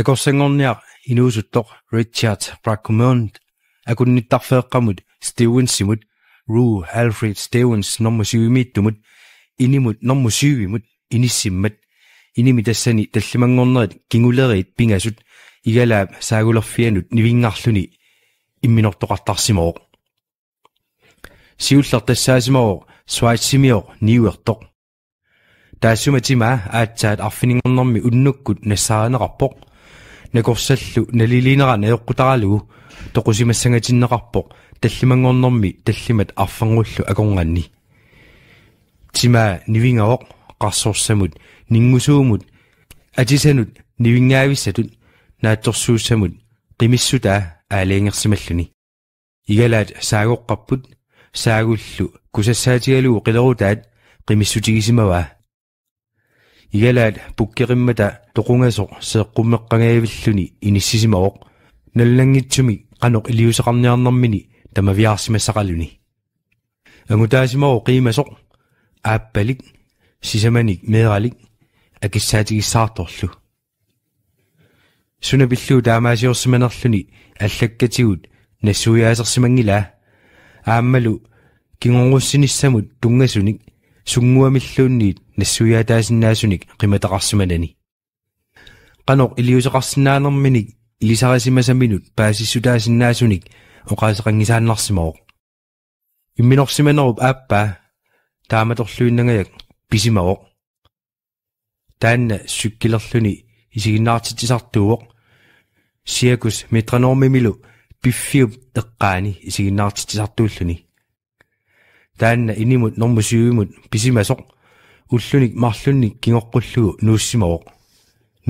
Nakorsanngorniaq inuusuttoq Richard Brackmont akunnittarfeeqqamut Stevensimut Rue Alfred Stevens normmusiuimiittumut inimut normmusiuimut inissimmat inimi tassani tallimangornerit kinguleriit pingasut igalaap saagulerfianut nivingarluni имминортоқартарсимаоқ сиуллар тассаасимаоқ суаатсимиоқ ниуертоқ таасуматима аатсаат арфинингорнэрми уннуккут нассаанеқарпоқ накорсаллу налилинераниоққутаралугу тоқусимассангатиннеқарпоқ таллимангорнэрми таллимат арфангуллу акорнганни тима нивингаоқ қарсорсамут нингусуумут атисанут нивингаависсатут наатторсууссамут қимиссута аалиангерсималлуни игалаат саагоққарпут саагуллу кусассаатигалуу қилерутаат қимиссутигисимаваа игalaат пуккериммата тукунгасо сеэккуммеққангавиллүни иниссисимаоқ наллангитсуми қаноқ илиусеқарниарнэрмини тамавиарсимассақалүни ангутаасимаоқ қимасоқ ааппалик сисаманик меералик акиссаатигиссаарторлу сунабиллуу таамаасиорсиманерлүни аллаккатигут нассуяасерсимангила ааммалу кингоруссиниссамут тунгасуник сунгуамиллуунниит нассуяатаасиннаасуник қиматақарсиманани каноо илиусеқарсинаанерминик илисарисимасаминут паасиссутаасиннаасуник оқаасеқангисааннарсимаоқ имминорсиманеру ааппаа тааматорлуиннагаяк писимаоқ таанна суккилерлүни исигиннаартитсартууоқ сиакус метранормимилу пиффиуп эққаани исигиннаартитсартууллүни таанна инимут нормусиуимут писимасоқ уллуник марлунник кигоққуллугу нууссимавоқ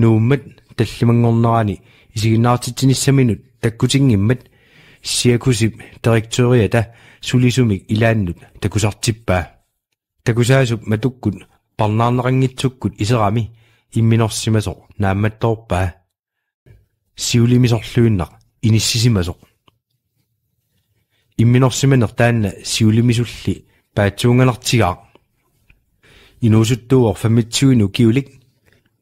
нууммат таллимангорнерани исигиннаартитсиниссаминут таккутингиммат сиакусип директориата сулисумик илааннут такусартиппаа такусаасуп матуккут парнаарнерангитсуккут исерами имминорсимасоқ наамматторпаа сиулимисорлуиннақ иниссисимасоқ имминорсиманер таанна сиулимисулли паатсуунганартигаақ инуусуттууор фаммитсуину киулик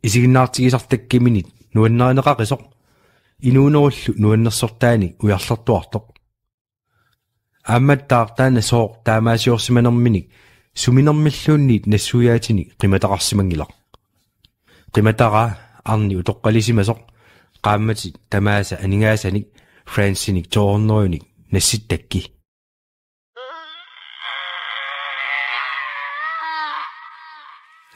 исигиннаартигисартаккиминит нуаннеринеқа қисоқ инуунеруллу нуаннерсортаани уярлартуартоқ амматтаартаана сооқ таамаасиорсиманерминик суминермиллуунниит нассуяатини қиматақарсимангилақ қиматара арни утоққалисимасоқ qaammatik tamaasa anigaasani fransinik toornerjunik nassittakki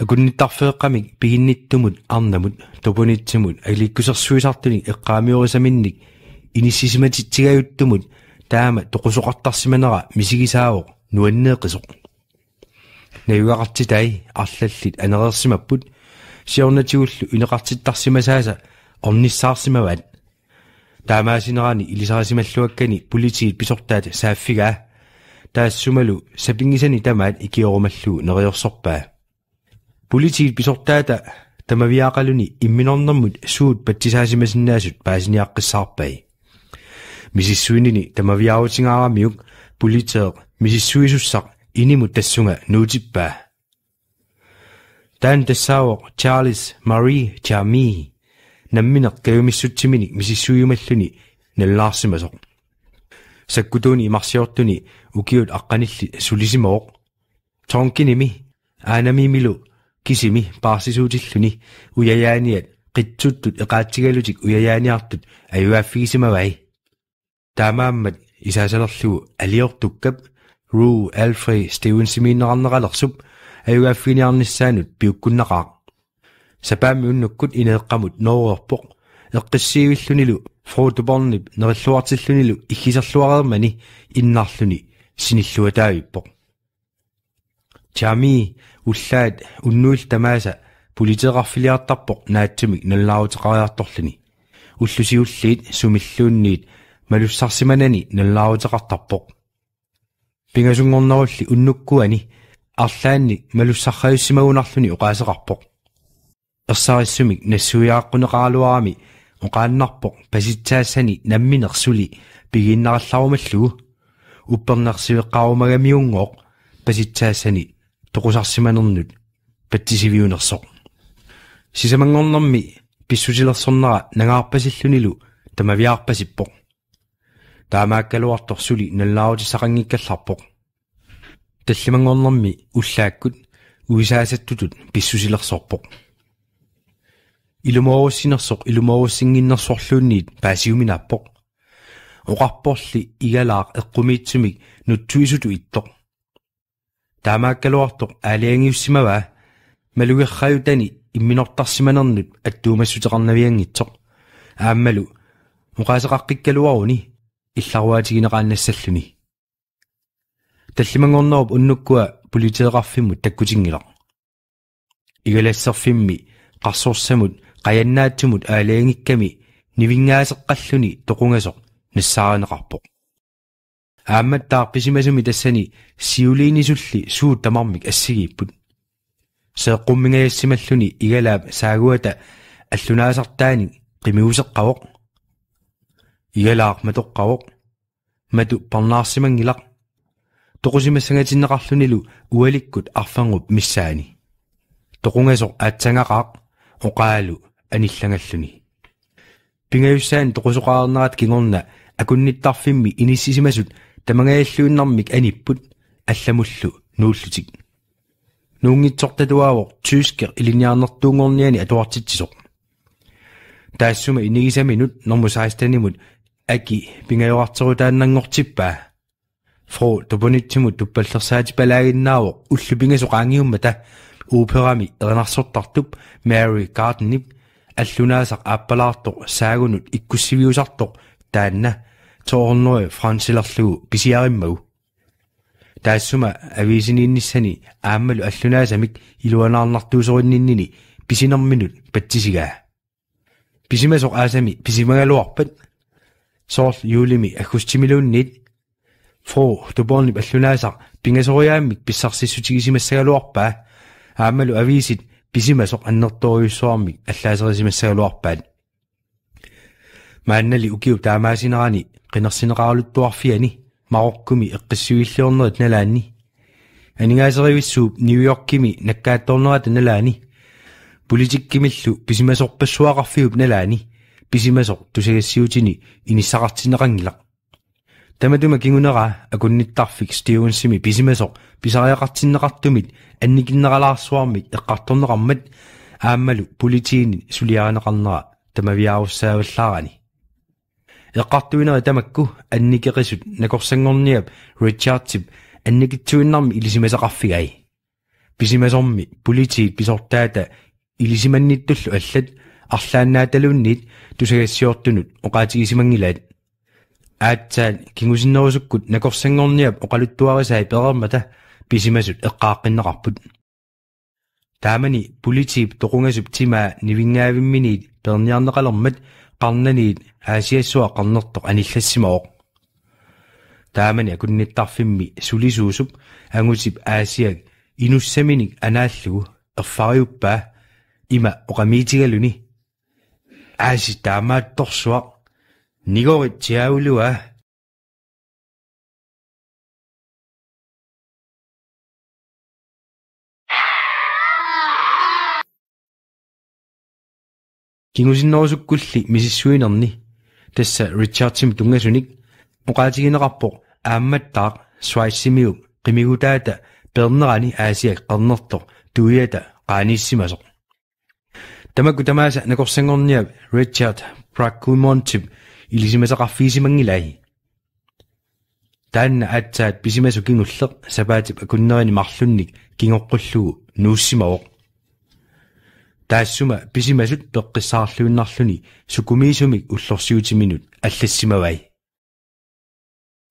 акунниттарфеэккамик пигинниттумут арнамут тупунитсимут аликкусерсуисартуни эққаамиорисаминник инисисиматитсигаюттумут таама тоқусоқартарсиманера мисигисааво нуаннеэқисоқ навигақарти тай арлаллит анерерсимаппут сиорнатигуллу инеқартиттарсимасааса орниссаарсимаваат таамаасинерани илисарисималлуаккани политигит писортаата сааффигаа таассумалу сапингисани тамаат икиорумаллуу нериорсорпаа Politiet pisortaata tamaviaqaluni imminornermut suut patisaasimasinnnaasut paasiniaqqissaarpai misissuinini tamaviaawutingaaramiuk puliteeq misissuisussaq inimut tassunga nuutippaa taan tassaawoq charles marie chami nammineq kayumissutsimini misissuiyumalluni nallaarsimasoq sakkutuuni imarsiortuni ukiut aqqanilli sulisimoq tonkinimi aanamiimilu кисими паарсисуутиллүни уяяаниат қитсуттут эқаатсигалутик уяяаниартут аюааффигисимавай таамааммат исаасалерлугу алиортуккап ру алфри стивенсимииннеқарнералерсуп аюааффиниарниссаанут пиуккуннақаа сапаамми уннуккут инеэққамут ноориорпоқ эққиссиивиллунилу фруутуборнип нериллуартиллунилу иггисерлуареермани иннарлүни синиллуатаавиппоқ чами уллаат уннуил тамааса пулитеқарфилиартарпоқ наатсумик наллаарутеқариарторлуни уллусиуллиит сумиллуунниит малуссарсиманани наллаарутеқартарпоқ пигасунгорнерулли уннуккуани арлаанни малуссархаюссимагунарлуни оқаасеқарпоқ ерсаариссумик нассуяаққунеқаалуарами оқааннарпоқ паситсаассани намминерсули пигиннаралларумаллугу уппернерсивеққарумагамиунгоқ паситсаассани toqusarsimanernut pattisiviunersoq сисамангорнэрми писсутилерсорнера нагаарпасиллуниlu тамавиаарпасиппоқ таамааккалуартор сули наллаарутисақангиккалларпоқ таллимангорнэрми уллааккут уисаасаттутут писсусилерсорпоқ илумооруссинерсоқ илумооруссингиннерсорлуунниит паасиуминааппоқ оқарпорли игалаар эққумиитсумик нутсуисуту иттоқ таамааккалуартоқ аалиангиуссимава малугерраютани имминортарсиманернут аттуумассутеқарнавиангитсоқ ааммалу муқаасеқаққиккалуаруни илларуаатигинеқаанассаллуни таллимангорнеруп уннуккуа пулитеэқарфиммут таккутингилақ игалассерфимми қарсуурсамут қаяннаатсумут аалиангикками нивингаасеққаллуни тоқунгасоқ нассааринеқарпоқ аамматтаарписимасуми тассани сиулиинисулли суу тамармик ассигиппут сеэққуммингаяссималлуни игалаап саагуата аллунаасартаани қимиусеққавоқ игалаақ матоққавоқ мату парнаарсимангилақ тоқусимассангатиннеқарлунилу уаликкут арфангуп миссаани тоқунгасоқ аатсангақаақ оқаалу аниллангаллуни пингаюссаан тоқусоқаарнерат кигорна акунниттарфимми иниссисимасут тамангааллуиннэрмик аниппут алламуллу нууллутик нуунгитсорталуавоқ тюскер илиниарнертуунгорниани атуартитсисоқ таассума инигисаминут нормусаистанимут аки пингаюартэрутааннангортиппаа фро тупунитсимут туппаллерсаати палагиннаавоқ уллу пингасоқаангиумма та ууперами эрнарсортартуп мэри гарднип аллунаасақ ааппалаартоқ саагунут иккуссивиусартоқ таанна toornoi fransilarlugu pisiarimmagu таассума ависинииннссани ааммалу аллунаасамик илуанаарнартуусориннинни писинерминут патсисигаа писимасоқ аасами писимагалуарпат соорл юулими аггустимилууннит фо тубонни аллунаасаа пингасориааммик писсарсиссутигисимассагалуарпаа ааммалу ависит писимасоқ аннерториуссуармик аллаасерисимассагалуарпаат мааннали укиу таамаасинерани qinarsineqarluttuarfiani maroqqumi eqqissuilluornerit nalaanni анингаасеривиссууп нью-йоркими наккаатторнерат налаани политиккимиллу писимасорпассуақарфигуп налаани писимасо тусагассиутини иниссақартинеқангилақ таматума кигунера акунниттарфик стивенсими писимасо писариақартиннеқартумит анникиннералаарсуармик эққарторнеқармат ааммалу политиини сулиаанеқарнера тамавиааруссааваллаарани эққартуинера тамакку анникерисут накорсангорниап ричардсип анникитсуиннарми илисимасеқарфигай писимасорми политик писортаата илисиманниттуллу аллат арлааннааталуунниит тусагассиортунут оқаатигисимангилаат аатсаан кингусиннерусуккут накорсангорниап оқалуттуарисаи пеэрмата писимасут эққааққиннеқарпут таамани политик тоқунгасуп тимаа нивингаавимминиит перниарнеқалэрмат qarnani aasiassua aasiassuaqarnertoq anillassimoq taamani akunnittarfimmi sulisuusup ангутип аасиаг inussaminik anaallugu ерфариуппаа ima oqamiitigaluni aasi taamaattorsuaq nigorit тиаулуа кингусиннерусуккулли мисиссуинерни тасса ричардсим тунгасуник оқаатигинеқарпоқ аамматтаақ суайссимиу қимигутаата пернерани аасиак қарнертоқ туията қааниссимасоқ тамакку тамааса накорсангорниав ричард праккумонтип илисимасақарфиисимангилааи таанна атсаат писимасу кингуллеқ сапаатип акуннерини марлунник кингоққуллугу нууссимавоқ таассума писимасут пеққиссаарлуиннарлүни сукумиисумик уллорсиутиминут аллассимавай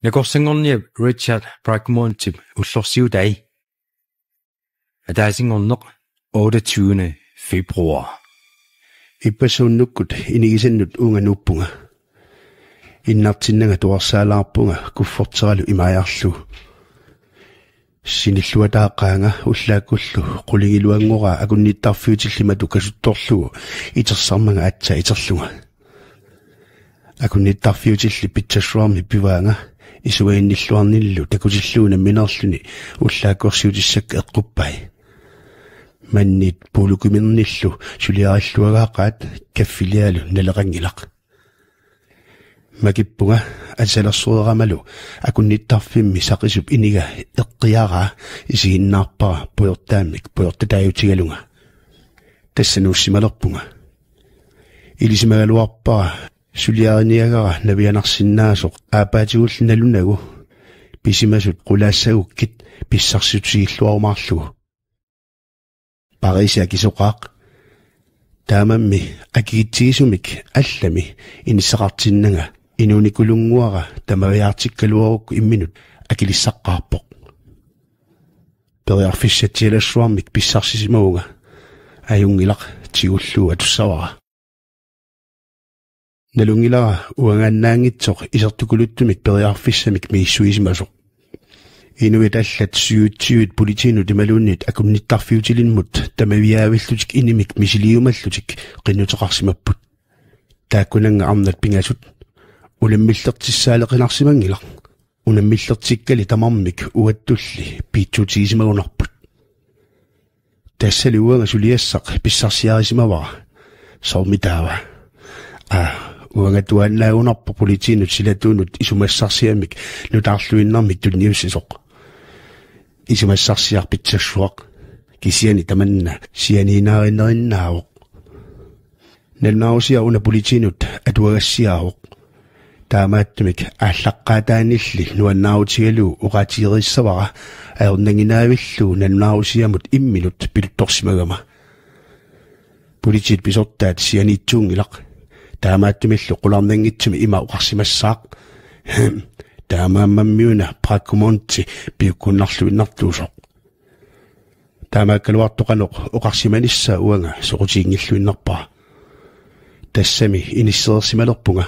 некорсингорниап ричард бракмонтип уллорсиутай атаасингорнеқ 28. februar иппасууннуккут инигисаннут унгануппунга иннартиннага туарсаалаарпунга куффортералу имаяарлу синиллуатаақаанга уллааккуллу qulingilуангора акунниттарфиутиллима тукасутторлугу итерсармага атса итерлунга акунниттарфиутилли питсассуарми пиваанга исуаинниллуарниллу такутиллууна минерлүни уллааккорсиутиссак эққуппай маннит пулукумерниллу сулиариллуагаақаат каффилиалу налерангилақ makippuga atsalersuude qamalu akunnittarfim misaqisup iniga eqqiaraa isiginnaarpara pujortaammik pujortataautigalunga tassanuussimalerpunga илисимагалуарпара сулиарниагара навианарсиннаасоқ аапаатигуллиналунагу писимасут қулаассагуккит писсарсутигиллуарумаарлугу париса кисоқаақ таамамми акигитсигисумик аллами инисақартиннага инуникулунгуара тамавиартиккалуарукку имминут акилиссаққарпоқ периарфиссатсилассуармик писсарсисимауга аюнгилақ тигуллуа туссавара налунгилара уангааннаангитсоқ исертукулуттумик периарфиссамик мииссуисимасоқ инуит аллат сиутсиут политину тималууннит акунниттарфиутилинмут тамавиаавиллутик инимик мисилиумаллутик қиннутеқарсимаппут тааккунанга арнат пингасут улеммиллертиссаалеқинарсимангилар унаммиллертиккали тамармик уаттулли питсуутигисимагунарпут тассалуунга сулиассақ писсарсиарисимава сормитаава а уангатуаннаагунарпа политиинут силатуунут исумассарсиамик нутаарлуиннармик тунниуссисоқ исумассарсиар питсассуақ кисиани таманна сианинаариннериннаавоқ налнаусиа уна политиинут атуагассиаавоқ таамааттумик ааллаққаатаанилли нуаннаарутигалуу уқатиериссавара аернагинаавиллуу наннаарусиамут имминут пилутторсимагама политит писортаат сианитсуун илақ таамааттумиллу қуларнангитсуми има уқарсимассаақ таамааммаммиуна праккумонти пиуккуннарлу иннартуусоқ таамааккалуартоқаноқ уқарсиманисса уанга соқутигингиллуиннарпаа тассами инисерсималерпунга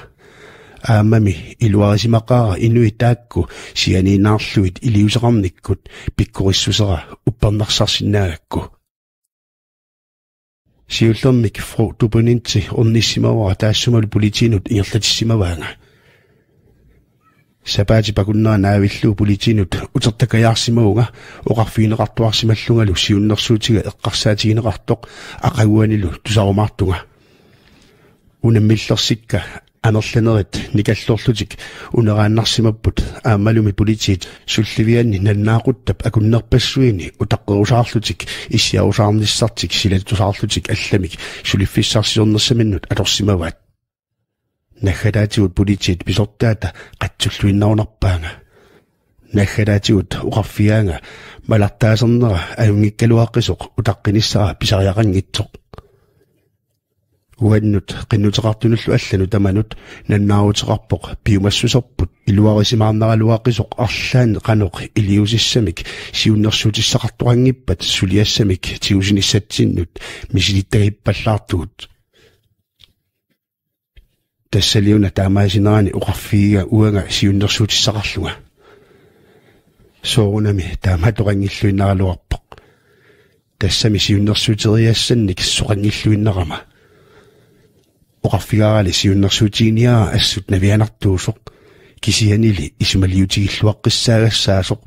aamami iluarisimaqqaara inuitaakku sianiinaarluit iliuseqarnikkut pikkurissusera upparnarsarsinnaagakku siullermik fru tupuninti ornissimavara taassumalu politinut inerlatissimavaanga сапаати пакуннаа наавиллуу политинут утертакаяарсимауга оқарфиинеқартуарсималлунгалу сиуннерсуутига эққарсаатигинеқартоқ ақагуанилу тусарумаартуга унаммиллерсикка анерлинерит никаллуорлутик унерааннарсимаппут аамалуми политиит сулливианни наннаақуттап акуннерпассуини утаққерусаарлутик иссиарусаарниссартик силатусаарлутик алламик сулиффиссарсиорнерсаминнут алорсимаваат нахадаатиут политиит писортаата қатсуллуиннарунарпаанга нахадаатиут уқарфиаанга малартаасернера аунгиккалуаққисоқ утаққиниссара писариақангитсоқ وانوت قنو تغطون الوالنو دمانوت ننعو تغبق بيو مسو سبب الواقس ما عمنا الواقسوق أرسان قنوق إليوز السمك سيو نرسو تستغطو عن إبت سولي السمك تيوزني ستينوت مجلي تغيب اللاتوت تساليونا تعمازين عاني أغفية وانا سيو نرسو تستغطوه سورونا مي تعمادو عن إلوين على الواقب تسامي سيو نرسو تغيب السنك سوغن إلوين نغمه оқарфигаарали сиуннэрсуутигиниара ассут навианартуусоқ кисианили исумалиутигиллуаққиссаагассаасоқ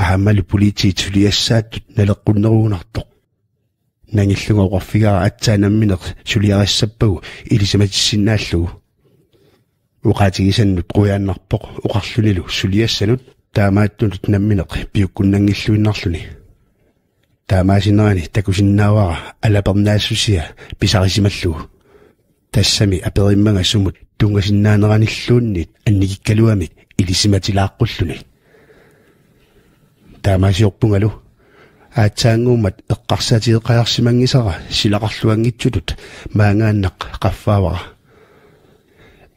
ахаммали политиит сулиассааттут налеққуннерунартоқ нангиллуга оқарфигара атсаанамминеқ сулиариссаппагу илисаматиссиннааллугу уқаатигисаннут қуяаннарпоқ оқарлунилу сулиассанут таамааттунут намминеқ пиуккуннангиллуиннарлуни таамаасинерани такусиннаавара алапернаассусиа писарисималлугу тассами апериммагассумут тунгасиннаанераниллууннит анникиккалуамик илисиматилааққуллунит таамаасиорпунгалу аацаангуумат эққарсаатиеқаярсимангисара силақарлуангитсутут маангааннақ қаффаавара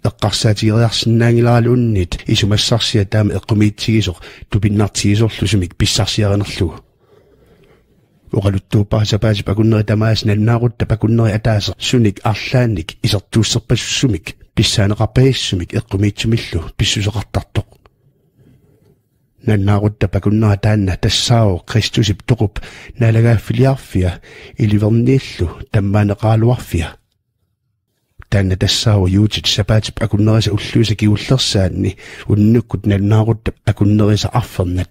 эққарсаатиериарсинаангиларалууннит исумассарсиа таама эққумиитсигисоқ тупиннартигисорлусумик писсарсиаринерлугу uqaluttuupparasapaasi pakunneri tamaas nalnaarut tapakunneri ataasa sunik arlaannik isertuusserpassussumik писсаанеқарпагиссумик эққумиитсумиллу писсусеқартартоқ наннаарут тапакуннера таанна тассаау кристусип тоқуп налагааффилиарфия иливернииллу таммаанеқаалуарфия таанна тассаау юутит сапаатип акуннериса уллуиса киуллерсаанни уннуккут наннаарут акуннериса арфернат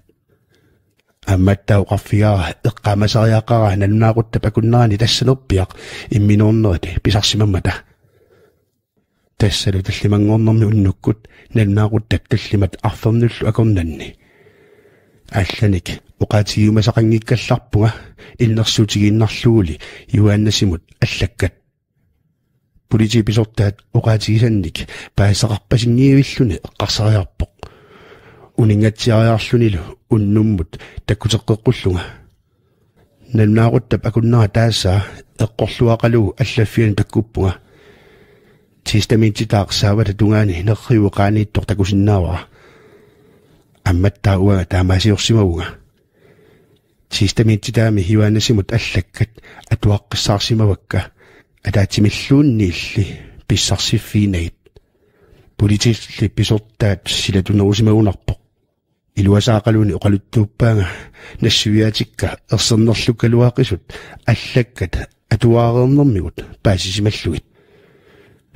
амматтауқарфигаа эққамасариаққараа наннаақутта пакуннарани тассалерпиақ имминуорнерати писарсимаммата тассалу таллимангорнэрми уннуккут наннаақутта таллимат арфернуллу акорнанни алланик оқаатигиумасақангиккалларпуга иннэрсуутигииннарлуули юааннасимут аллаккат политиписортаат оқаатигисанник паасақарпасингиивиллуни эққарсариарпоқ унингатсиариарлуниlu уннуммут таккутеккеккуллунга налнаарутта акуннара таасаа эққорлуақалугу аллаффиани таккуппунга систаминтитаарсаавата тунгаани нерриу қаанииттор такусиннаавара амматтаа уага таамаасиорсимавунга систаминтитаами хиваанасимут аллаккат атуаққиссаарсимавакка атаатимиллуунниилли писсарсиффиинагит политилли писортаат силатунерусимагунарпоқ илуасаақалуни оқалуттууппаага нассуиатикка ерсернерлуккалуаақисут аллаккат атуаарернэрмигут паасисималлугит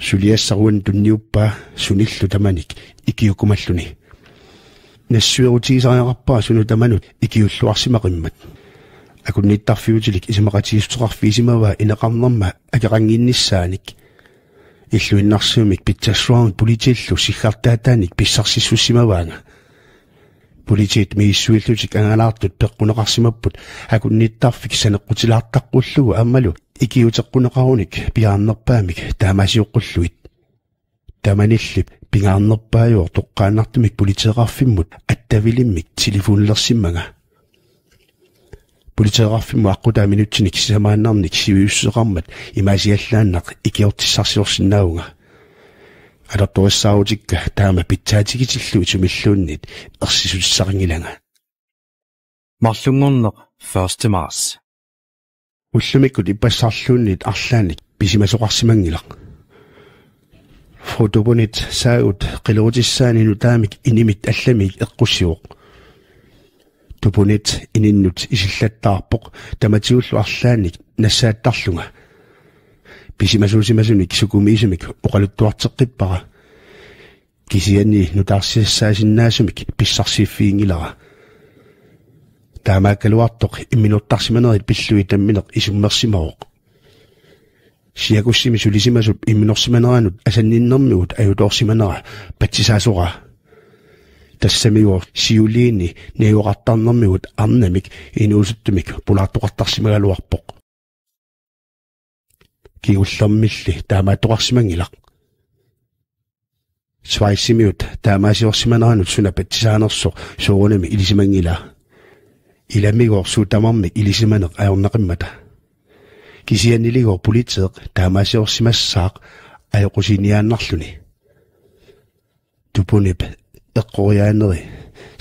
сулиассаруан тунниуппаа суниллу таманик икиуккумаллуни нассуерутиисариақарпаа суну таманут икиуллуарсимақиммат акунниттарфиутилик исимақатиисутеқарфиисимава инеқарнэрма акерангиннссааник иллуиннарсуумик питсассуарник политиллу сиггартаатааник писсарсиссуссимаваанга politiet miissuillusik angalaartut peqquneqarsimaput akunnittarfik saneqqutilaartaqqulluu аммалу икиутеққунеқаруник пиаарнерпаамик таамасиуққуллуит таманиллип пингаарнерпааюор тоққааннартумик политеқарфиммут аттавилиммик телефонлерсиммага политеқарфимму аққутаа минутсиник сисамааннарник сивиуссеқармат имаасиаллааннақ икиортиссарсиорсиннауга алертуассаарутикка таама питсаатигитиллу исумиллууннит ерсисуссарангиланга марлунгорнеқ 1 марс уллумикку иппассарлууннит арлааник писимасоқарсимангилақ фотобонит саагут қилуутиссаанину таамик инимит алламик эққуссиоқ тупунит ининнут исиллаттаарпоқ таматиуллу арлааник нассааттарлунга писимасуусимасуни кисукумиисумик оқалуттуартеққиппара кисианни нутаарсиассаасиннаасумик писсарсиффиингилара таамааккалуартоқ имминуттарсиманерит пиллуи тамминеқ исуммерсимароқ сиакуссими сулисимасуп имминорсиманераанут асанниннэрмигут аюторсиманера патсисаасора тассамиуор сиулиинни ниуоқартарнэрмигут арнамик инуусуттумик пулаартоқартарсимагалуарпоқ кигуллэрмилли таамаатоқарсиман илақ свайсимиут таамаасиорсиманаанут суна патсаанерсо суунами илисимангила иламигоорсуу тамарми илисиманеқ аёрнақиммата кисианнилигоор пулитеэқ таамаасиорсимассаақ аёқусиниааннарлүни тупунеп эққориаанери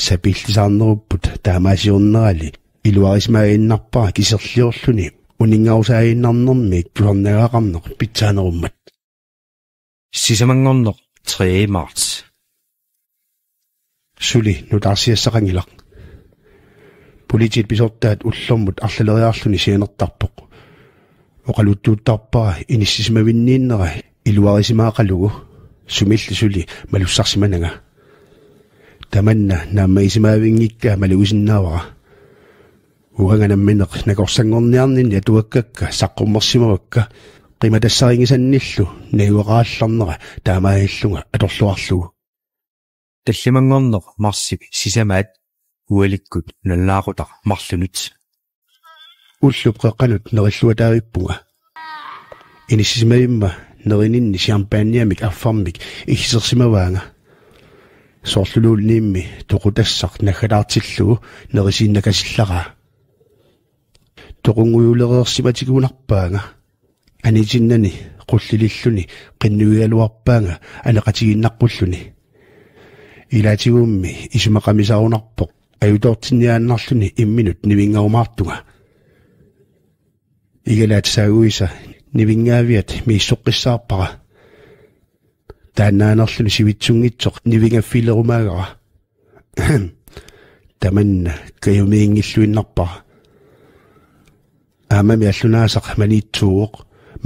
сапиллисаарнеруппут таамаасиорнерали илуарисмаагиннарпара кисерлиорлүни унингаарсаагиннарнэрмик тусарнагаагарнеқ питсаанеруммат сисамангорнеқ 3 март сули нутарсиассақангилақ политит писортаат уллэрмут арлалериарлүни сианертарпоқ оқалуттуутарпара иниссисимавиннииннера илуарисимаақалугу сумилли сули малуссарсиманага таманна наамаисимаавингикка малугисиннаавара уаганамминеқнакорсангорниарнин натуаккакка саққуммерсимавакка қиматассарингисанниллу наюақаалларнера таамаиллунга аторлуарлугу таллимангорнеқ марсиви сисамаат уаликкут наллаарутар марлунут уллуп қеққанут нериллуатаавиппунга инисисимаимма нерининни шампаниамик аффармик ихсерсимаваанга соорлулуулниимми тоқутассақ нахалаартиллугу нерисииннакасиллараа toqunnguyulereersimatiguunarpaanga анитиннани qulлилиллүни qinnuigaluarpaanga анеqатигиннаққуллүни илаатигуумми исумақамисарунарпоқ аютортинниааннарлүни имминут нивингаумаартунга игалаатсаагуиса нивингаавиат мииссоққиссаарпара тааннаанерлүни сивитсунгитсоқ нивингаффилерумаагара таманна каюмиингиллуиннарпара ama miallunaasak manitsuuq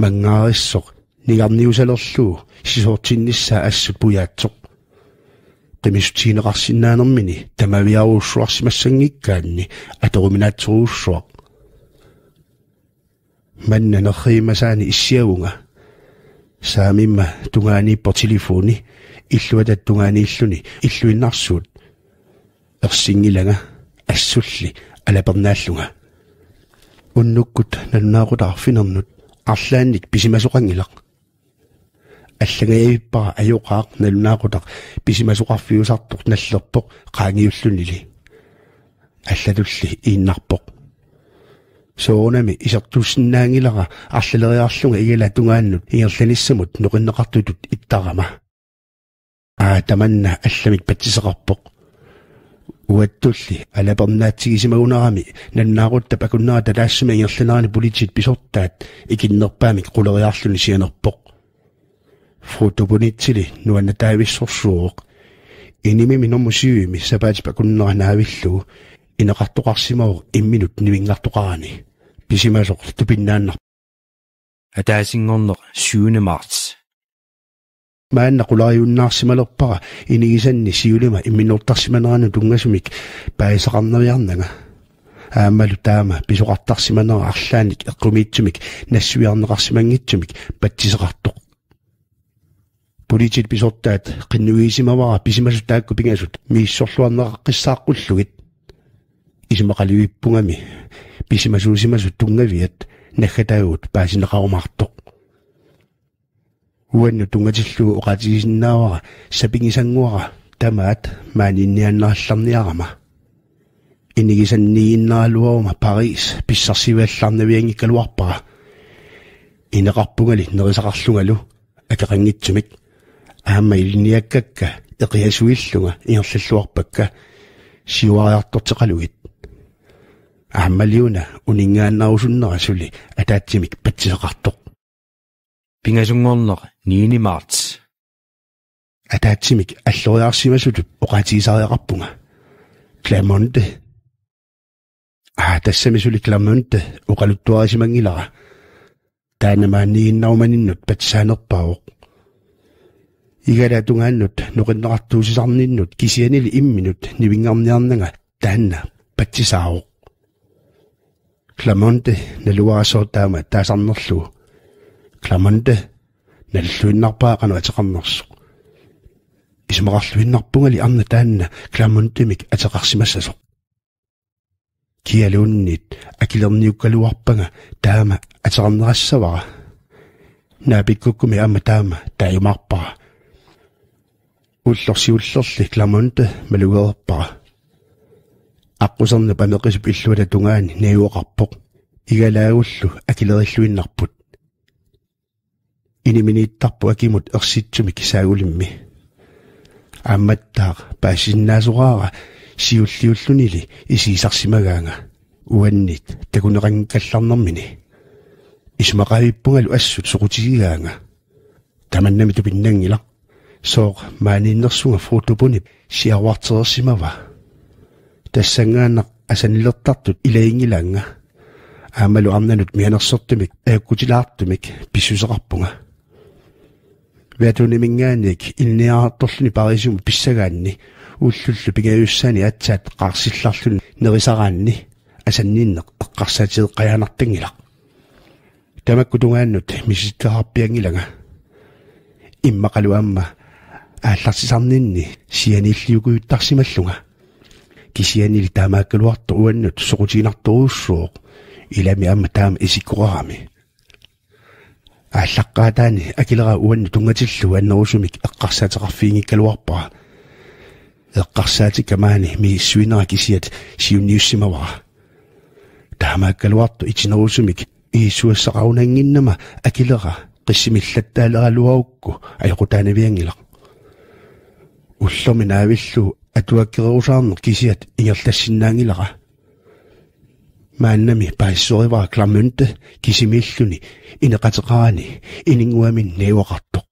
mangaarissok nigarniusalorluu sisoortinnissa assupuyaatsoq qimissutiineqarsinnaanermini tamaviaruussuarsimassangikkaanni atoruminaatseruussuaq manna nerriimasaani issiagunga saamimma tungaaniippo telefooni illuatat tungaaniilluni illuinnarsuut ersinngilanga ассулли алапернааллунга уннуккут налунаагутаарфинернут арлаанник писимасоқангилақ аллагаявиппара ажоқаақ налунаагутақ писимасоқарфиусартоқ наллерпоқ қаангиуллунили аллалулли ииннарпоқ соонами исертуссиннаангилара арлалериарлунга игала тунгааннут игерланиссамут ноқиннеқартутут иттарама аа таманна алламит патсисеқарпоқ uattulli alapernaatsigisimagunarami nannaaruttap akunnaata taassuma ingerlanaarni politit pisortaat ikinnerpaamik quleriarluni sianerpoq фотопунитсили нуанна таависсорсууоқ инимими нормусиуими сапаатип акуннеранаавиллу инеқартоқарсимаур имминут нивингартоқарани писимасоқ тупиннааннар атаасингорнеқ 7 март маанна кулариуннаарсималерпара инигисанни сиулима имминуутарсиманерану тунгасумик паисақарнериарнага аамалу таама писоқартарсиманера арлааник эққумиитсумик нассуиарнеқарсимангитсумик патсисеқартоқ политит писортаат қиннуисимавара писимасу таакку пингасут мииссорлуарнеқаққиссааққуллугит исимақалуиппунгами писимасуусимасу тунгавиат наггатаагут паасинеқарумартоқ уанну тунгатиллуу оqatigisinnaавара сапигисангуара тамаат мааниннианнаалларниарама инигисаннигиннаалуарума парис писсарсивиалларнавиангиккалуарпара инеқарпугали нерисақарлунгалу акеқангитсумик аама илниаккакка эқиасуиллунга иерллуарпакка сиуариартортеқалугит аамалиуна унингааннарусуннера сули атаатсимик патсисеқартоқ пингасунгорнере 9 марts атаатсимик аллориарсимасуту оqatiisariaqarpunga Clamonte а тассамисули Clamonte оqaluttuарисимангилара таанамааннигиннаруманиннут патсаанерпаавоq игалаатунгааннут ноқиннеқартуусисарниннут кисианили имминут нивингарниарнага таанна патсисаавоq Clamonte налуарасоортаама таасарнерлуу кламанде наллуиннарпаақану атеқарнерсу исмақарлуиннарпунгали арна таанна кламантимик атеқарсимассасо киалууннит акилерниуккалуарпага таама атеқарнерассавара наапиккуккуми аама таама таимаарпара уллорсиуллерли кламанте малугеерпара аққусарна памеқисуп иллуала тунгаани наиуоқарпоқ игалаагуллу акилериллуиннарпут iniminiittarpu akimut ersitsumik saagulimmi амматтаа паасиннаасураара сиуллиуллунили исиисарсимагаанга уаннит такунерангкалларнэрмини исмақавиппунгалу ассут сокутигигаанга таманнами тупиннангила соо мааниннэрсунга фотопунип сиавартерсимава тассангаанна асанилертартут илаингилаанга аамалу арнанут мианерсертумик ааккутилаартумик писсусеқарпунга ватунимингаанник инниаартулни парисум писсагаанни ууллуллу пигаюссаани атсаат қарсилларлун нерисараанни асаннинне эққарсаатид қаянартангила тамаккутунгааннут миситтаарпиангилага иммақалуамма аалларсисарнинни сианиллиугуйуттарсималлунга кисианили таамааккалуарту уаннут соқутинарторуссууқ илами амма таама исиккуарами аллаққаатаани акилерауанну тунгатиллу аннерусумик эққарсаатеқарфиинги калуарпаа эққарсаати камаани ми суинера кисиат сиунниуссимавара таамааккалуарту итинерусумик иисуассақарунангиннама акилера қиссимиллаттаалералуарукку аиқутаанавиангилақ улломи наавиллу атуаккерерусаарнер кисиат ингерлассиннаангилара мааннами пассориваа кламмунта кисимиллүни инеқатеқарани инингуамин неуақартоқ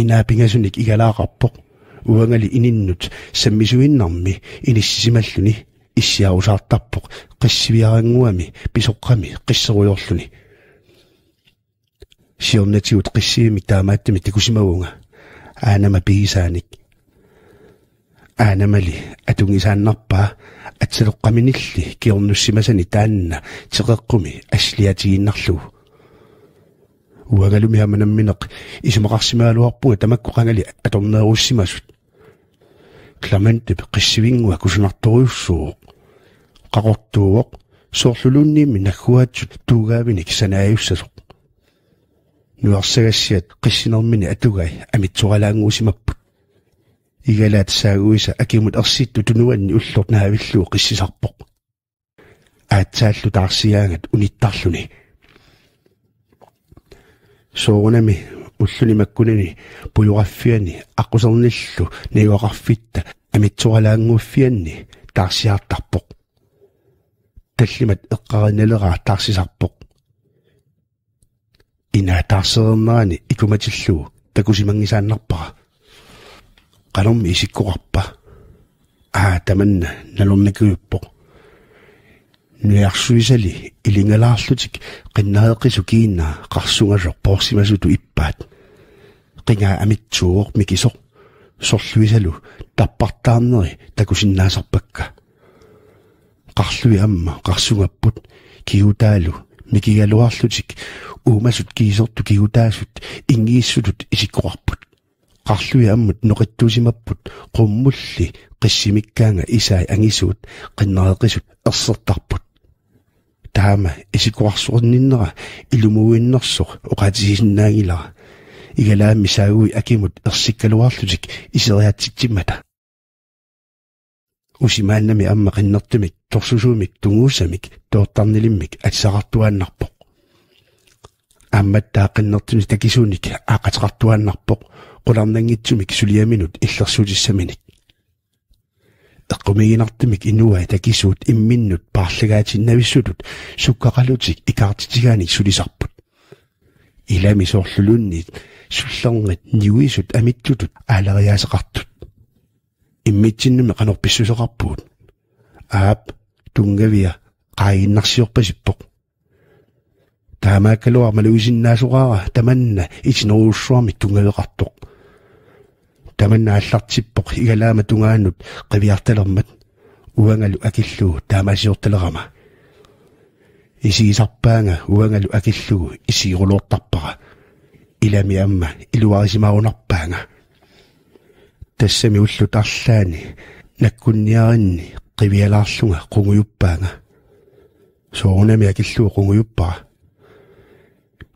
инапингасуник игалаақарпоқ уангали ининнут саммисуиннарми иниссисималлүни иссиарусаартарпоқ қиссивиарангуами писоққами қиссеруйорлүни сиорнатиут қиссиими таамааттами такусимагунга аанама пигисааник аанамали атунгисааннарпаа атсалоққаминилли киорнуссимасани таанна теқеққуми аслиатигиннарлуг уагалуми хаманамминеқ исумақарсимаалуарпуга тамаккоқангали аторнеруссимасут кламенте пеқиссивингуа кусунарториуссуу қақортууоқ соорлулуунниимми наггуаатсут тугаавини кисанааюссасоқ нуарсагассиат қиссинермини атугай амитсоралаангуусимаппут игalaat saaguisa akimut ersittu tunuanni ullornaavilluu qissisarpoq aatsaallu taarsiaangat unittarluni soorunami ulluni makkunani pujuraffiani aqusernillu niguaqarfitta amitsoralaanguuffianni taarsiartarpoq таллимат эққаринелераа таарсисарпоқ ина таарсерернаани икуматиллуу такусимангисааннарпара qalerm isikkoqarpa aa tamanna nalornakuyuppo nuiarsuisali ilingalaarlutik qinnaeqqisu kiinnaa qarsungasoq poorsimasutu ippaat qingaa amitsuuq mikisoq sorluisalu tappartaarneri takusinnaasarpakka qarlui amma qarsungapput kiutaalu mikigaluarlutik uumasut kiisortu kiutaasut ingiissutut isikkoqarput qарлluiammut noqittuusimapput qummulli qissimikkaanga isai angisuut qinnareqisut ersertarput таама исикуарсуорниnnера илумуиннэрсоқ оқатисисиннаагилара игалаамми саагуи акимут ерсиккалуарлутик исериатситсиммата усимааннами амма қиннэртимик торсусуумик тунгуусамик тоортарнилиммик атсақартуааннарпоқ ааматтаақиннэртүни такисууник аақатеқартуааннарпоқ қуларнангитсумик сулиаминут иллерсулиссаминик эққумигинартмик инуа такисуут имминнут паарлагаатиннависсутут суккақалутик икаартитигааник сулисарпут илами соорлулунни суллернгат нивисут амитсутут аалериаасеқартут иммитсиннуми канорписсусеқарпуут аап тунгавия қаагиннарсиорпасиппоқ таамааккалуа малуисиннаасугаа таманна исинеруусsuami тунгаеқартоқ таманна аллартиппоқ игалаама тунгааннут қивиарталермат уангалу акиллуу таамаасиорталерама исиисарпаанга уангалу акиллуу исиирулуортарпара илами амма илуарисимарунарпаанга тассами уллу тарлаани наккунниаринни қивиалаарлунга қунгуйуппаанга соорунами акиллуу қунгуйуппара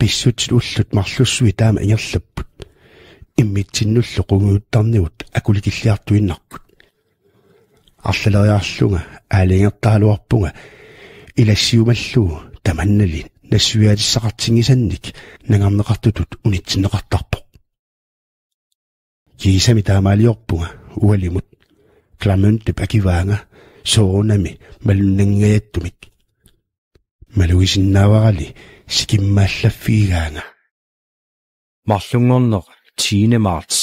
писсут уллут марлуссуи таама ингерлаппут иммитсиннуллу кунгиуттарнигут акуликиллиартуиннаркут арлалериарлунга аалингертаалуарпунга илассиумаллуу таманналин нассуяалиссақартингисанник нангарнеқартутут унитсинеқартарпоқ кисами таамаалиорпунга уалимут кламенте пакиваанга соонами малуннангаяттумик малуисиннааварали sikimmaallaffiigaana марлунгорнеқ 10. марts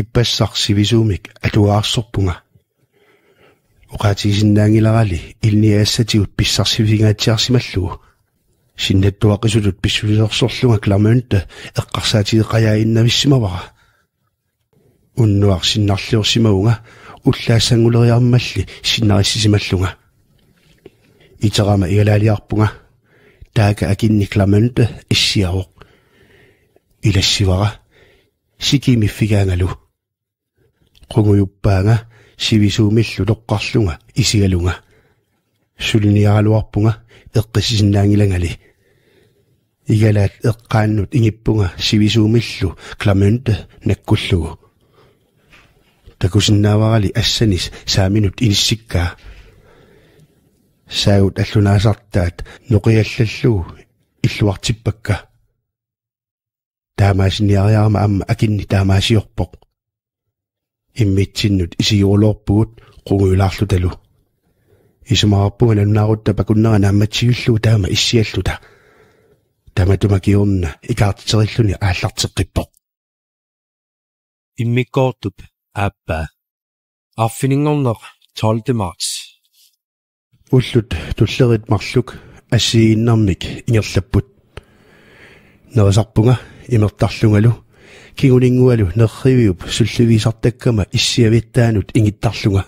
иппассарсивисуумик атуаарсорпунга оқаатигисиннаангиларали илниаассатигут писсарсивингаатиарсималлугу синнаттуақисулут писсулисорсорлунга клармаунта эққарсаатигеқаyaa иннависсимавара уннуарсиннарлиорсимагунга уллаассангулериармалли синнариссисималлунга итерама игалаалиарпунга таага акинникларманута иссиаро илассивара сикимиффигаангалу quнгуйуппаанга сивисуумиллу тоққарлунга исигалунга сулниаралуарпунга эққисисиннаангилангали игалаат эққааннут ингиппунга сивисуумиллу кламанута наккуллугу такусиннааварали ассанис сааминут иниссиккаа саагут аллунаасартаат нуқиаллаллуу иллуартиппакка таамаасиниариарма амма акинни таамаасиорпоқ иммитсиннут исиурлоорпугут қугуилаарлу талу исумаарпуган анунаарутта пакуннера наамматсигиллуу таама иссиаллута таматума киорна икаартитериллуни ааллартеққиппоқ иммиккоортуп ааппаа арфинингорнеқ 12 марts уллут туллерит марлук ассигиннармик ингерлаппут нерисарпунга имертарлунгалу кигунингуалу нерривиуп сулливисартаккама иссиавиттаанут ингиттарлунга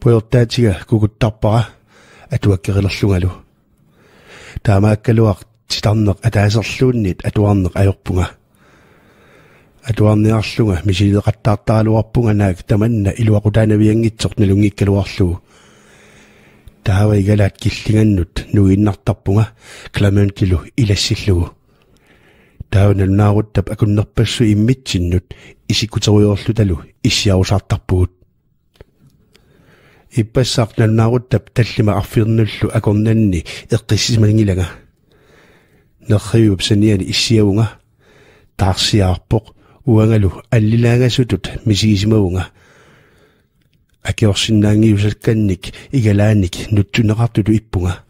пуйортаатига кукуттарпара атуаккерилерлунгалу таамааккалуар титарнеқ атаасерлууннит атуарнеқ аёрпунга атуарниарлунга мисилеқаттаартаалуарпунга наак таманна илуақутаанавиангитсоқ налунгиккалуарлуу таава игалаат киллигannут нуиннартарпунга кламен килу илассиллугу таунэлнаарутап акуннерпассу иммитсиннут исикутериорлуталу иссиарусаартарпугут иппассаарнэлнаарутап таллима арфирнуллу акорнанни эққиссималингилага нерхиуп саниани иссиавунга таарсиаарпоқ уангалу аллилаагасутут мисигисимавунга акиорсиннаангиусакканник игалааник нутсунеқартулу иппунга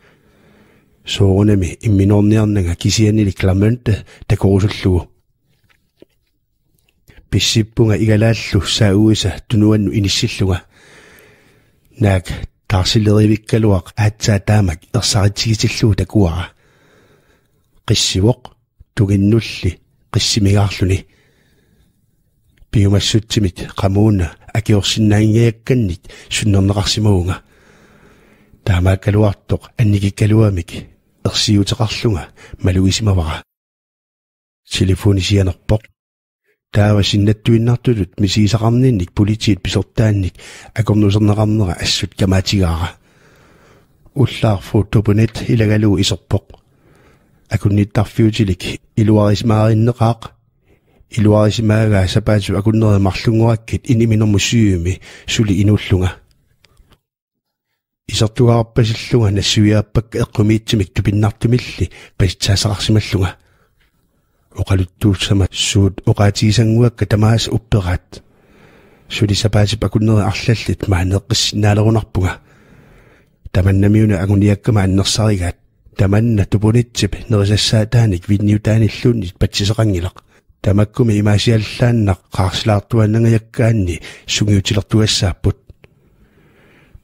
соорунами имминорниарнага кисианили кламанта такорусуллугу писсиппунга игалааллу саауиса тунуанну иниссиллуга наак тарсилеривиккалуақ аатсаа таамак ерсаритсигисиллуу такуара қиссивоқ тугиннулли қиссимигаарлуни пиумассутсимит qamuna акиорсиннаангиакканнит суннернеқарсимауга таамааккалуартоқ анникиккалуамик ерсиутеқарлунга малуисимавара телефонисианерпоқ таава синнаттуиннартулут мисиисақарнинник политиит писортаанник акорнусернеқарнера ассут камаатигаара уллаарфу тупунит илагалуу исерпоқ акунниттарфиутилик илуарисмаариннеқаақ илуарисимаагаа сапаату акуннери марлунгуаккит иниминэрмусиуми сули инуллунга исертугаарпасиллунга нассуиааппакка эққумиитсимик тупиннартимилли палитсаасақарсималлунга оқалуттууссама суут оқаатигисангуакка тамаас уппераат сули сапаати пакуннери арлаллит маанеққиссинаалерунарпуга таманнамиуна агуниаккама аннерсаригаат таманна тупунитсип нерисассаатааник винниутааниллуунни патсисеқангилақ тамаккуми имаасиаллааннақ қаарсилаартуаннергаяккаанни сугиутилертуассааппут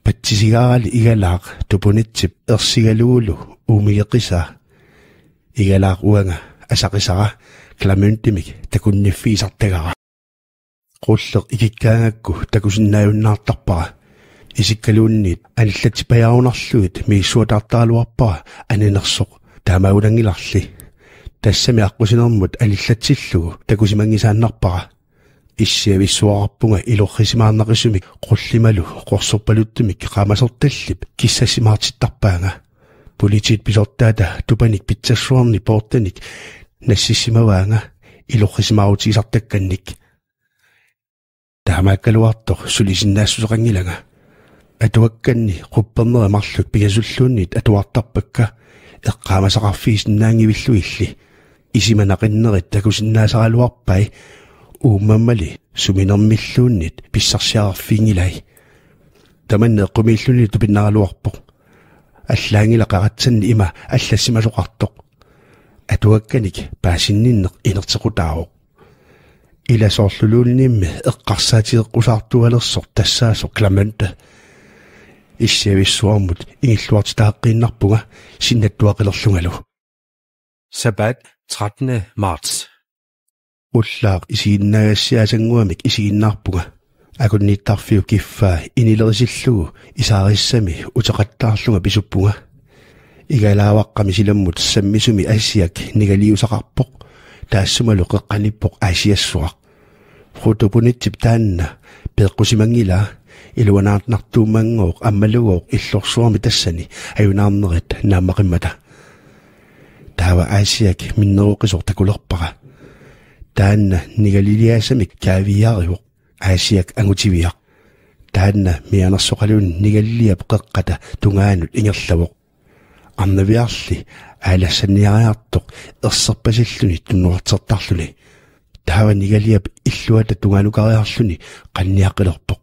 патсисигаарали игалаақ тупунитсип ерсигалуулу уумиеқиса игалаақ уанга асақисара кламюнтимик такунниффиисартагара qulleq ikikkaangakku takusinnaajunnaartarpara исиккалуунниит аналлати паяунарлуит миссуатаартаалуарпара анинерсоқ таамаулангиларли тассами аққусинермут алиллатсиллугу такусимангисааннарпара иссиависсуараппунга илоррисимаарнақисумик қуллималу қорсорпалуттумик қамасорталлип киссасимаартиттарпаанга политит писортаата тупаник питсассуарни портаник нассиссимаваанга илоррисимаарутигисартакканник таамааккалуартор сулисиннаассусеқангилага атуакканни қуппернера марлут пигасуллуунниит атуартарпакка эққаамасақарфиисиннаангивиллуилли исиманақиннерит такусиннаасаралуарпай ууммаммали суминермиллууннит писсарсиарфингилай таманне қумииллуни тупиннаралуарпоқ аллаангила қаратсанни има аллассималоқартоқ атуакканик паасинниннеқ инертеқутаавоқ иласоорлулууннимми эққарсаатиеққусаартуалерсоқ тассаасоқ кламанта иссиависсуармут ингиллуартитааққииннарпуга синнаттуақилерлунгалу сабат 13. marts. уллаақ исииннагассиасангуамик исииннаарпуга акунниттарфиу киффаа инилерисиллугу исаариссами утеқаттаарлунга писуппуга игалааваққами силаммут саммисуми ассиак нигалиусақарпоқ таассумалу қеққаниппоқ аасиассуақ фотопунитсип таанна пеққусимангилаа илуанаартнартуумангооқ аммалугооқ иллорсуарми тассани аюнаарнерит наамақиммата таава аасиак миннеруукисортакулерпара таанна нигалилиаасамик каавиаариуq аасиак агутивиақ таанна мианерсоқалуун нигаллиап қеққата тунгаанут ингерлавоқ арнавиарли аалассанниариартоқ ерсерпасиллуни туннуартертарлуни таава нигалиап иллуата тунгаанукариарлуни қанниаққилерпоқ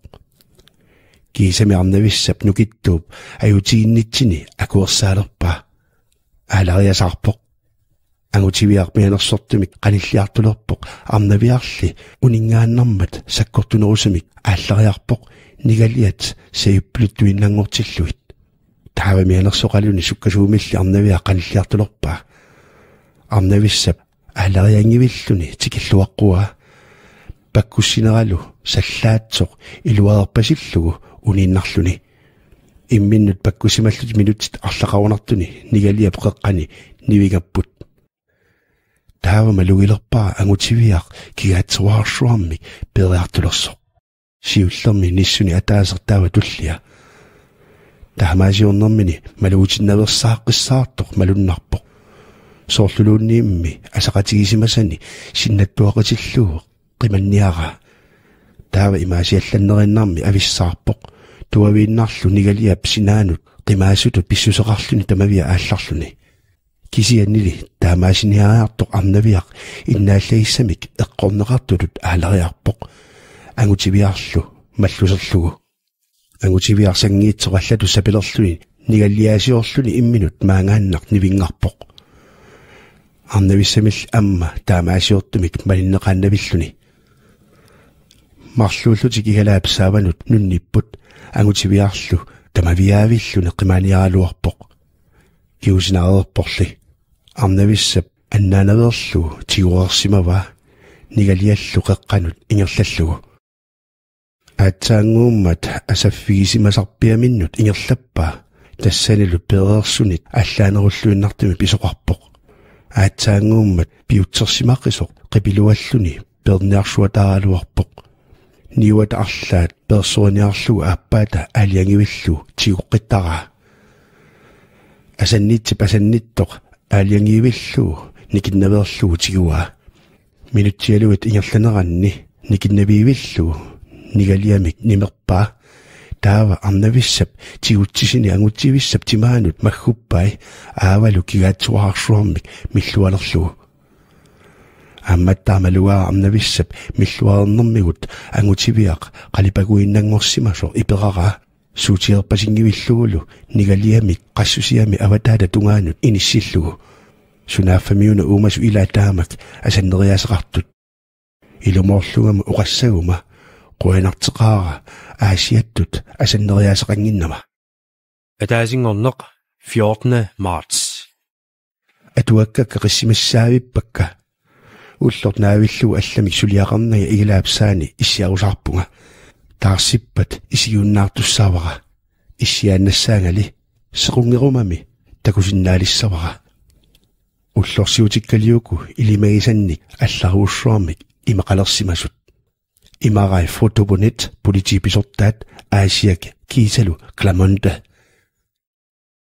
кисами арнависсап нукиттууп аютигиннитсини акуерсаалерпаа алариасаарпоқ ангутивиарпианерсортумик каниллиартулерпоқ арнавиарли унингааннармат саккортунерусумик ааллариарпоқ нигалиат сеюпплуттуиннангортиллуит таавамианерсоқалуни суккасуумилли арнавиа каниллиартулерпаа арнависсап аалариангивиллуни тикиллуаққуа паккуссинералу саллаатсоқ илуаерпасиллугу униннарлуни имминнут паккусималлут минутит арлақарунартуни нигалиа пеққани нивигаппут таава малугилерпаа агутивиар кигаатсуааршуарми периартулерсо сиуллерми ниссуни атаасертаава туллиа тамаасиуннэрмини малуутиннаверсааққиссаартоқ малуннарпоқ соорлулуунниимми асақатигисимасани синнаттуақатиллугу қиманниара таава имаасиалланнериннарми ависсаарпоқ туавииннарлу нигалиап синаанут қимаасуту писсусеқарлуни тамавиа аалларлуни кисианили таамаасиниариартоқ арнавиақ иннааллаиссамик эққорнеқартулут аалариарпоқ ангутивиарлу маллусерлугу ангутивиарсангиитсоқаллату сапилерлуи нигаллиаасиорлуни имминут маангааннақ нивингарпоқ арнависсамил амма таамаасиортумик малиннеқааннавиллуни марлууллутик игалаапсааванут нунниппут ангутивиарлу тамавиаавиллуни қимааниаралуарпоқ киусинаарерпорли арнависсап аннаанаверлу тигуарсимава нигалиаллу қеққанут ингерлаллугу аатсаангууммат асаффигисимасарпиаминнут ингерлаппа тассанилу пеерсунит аллаанеруллуиннартими писоқарпоқ аатсаангууммат пиутсерсимаққисоқ қипилуаллуни перниаршуатаалуарпоқ ниуат арлаат персоониарлугу ааппаата алиангивиллу тигуққиттараа асаннитси пасанниттоқ алиангивиллуу никиннаверлуу тигуа минутсиалуит ингерланеранни никиннавиивиллуу нигалиамик нимерпаа таава арнависсап тигутсисини ангутсивиссап тимаанут маггуппай аавалу кигаатсуаршуармик миллуалерлуу амматтаамалуаа арнависсап миллуаарнэрмигут ангутивиақ қалипагуиннангорсимасо иперараа suutiqerpasinngivillugu nigaliami qassusiami avataata tungaanut inissillugu sunaaffamiuna uumasu ilaataamak asanneriaseqartut ilumorlugama uqassaguma quinarteqaara aasiattut asanneriaseqanginnama атаасингорнеқ 14 марц атуаккакка қиссимассаавиппакка уллорнаавиллугу алламик сулиақарнага игилаапсаани иссиарусарпунга taqsippat isiyunnaartussaavaqa иссиааннассаангали секунгерумами такусиннаалиссавара уллорсиутиккалиуку илимагисанник алларуусшуармик имақалерсимасут имарай фотопонит политиписортаат аасиаке киисалу кламонта